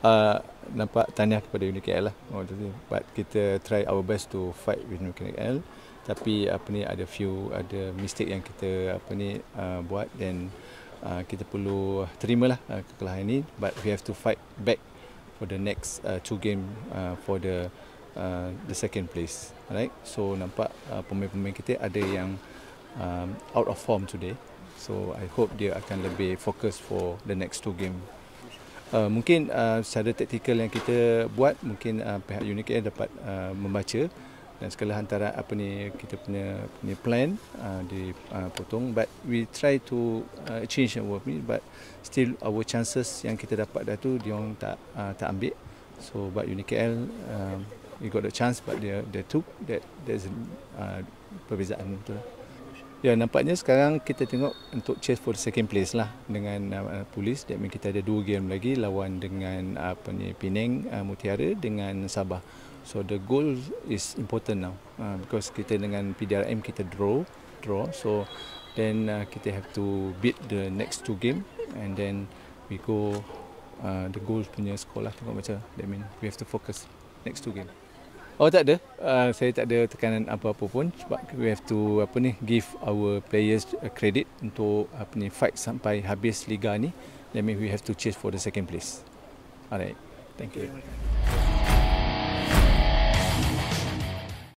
Ah, nampak tanya kepada Uni lah. Oh, jadi, but kita try our best to fight with Uni Tapi apa ni ada few ada mistake yang kita apa ni uh, buat dan uh, ah, kita perlu terima lah uh, kekalahan ini. But we have to fight back for the next uh, two game uh, for the uh, the second place. Alright, so nampak uh, pemain-pemain kita ada yang um, out of form today. So I hope dia akan lebih fokus for the next two game. Uh, mungkin uh, secara taktikal yang kita buat mungkin uh, pihak unit KL dapat uh, membaca dan segala hantaran apa ni kita punya punya plan uh, dipotong uh, but we try to uh, change our plan but still our chances yang kita dapat dah tu dia orang tak uh, tak ambil so but unit KL uh, um, we got the chance but they they took that there's uh, perbezaan tu Ya, nampaknya sekarang kita tengok untuk chase for second place lah dengan uh, uh polis. That kita ada dua game lagi lawan dengan uh, apa ni Penang uh, Mutiara dengan Sabah. So the goal is important now uh, because kita dengan PDRM kita draw draw. So then uh, kita have to beat the next two game and then we go uh, the goal punya sekolah tengok macam that mean we have to focus next two game. Oh tak ada. Uh, saya tak ada tekanan apa-apa pun. Sebab we have to apa ni give our players a uh, credit untuk apa ni fight sampai habis liga ni. Then we have to chase for the second place. Alright. Thank you. Okay.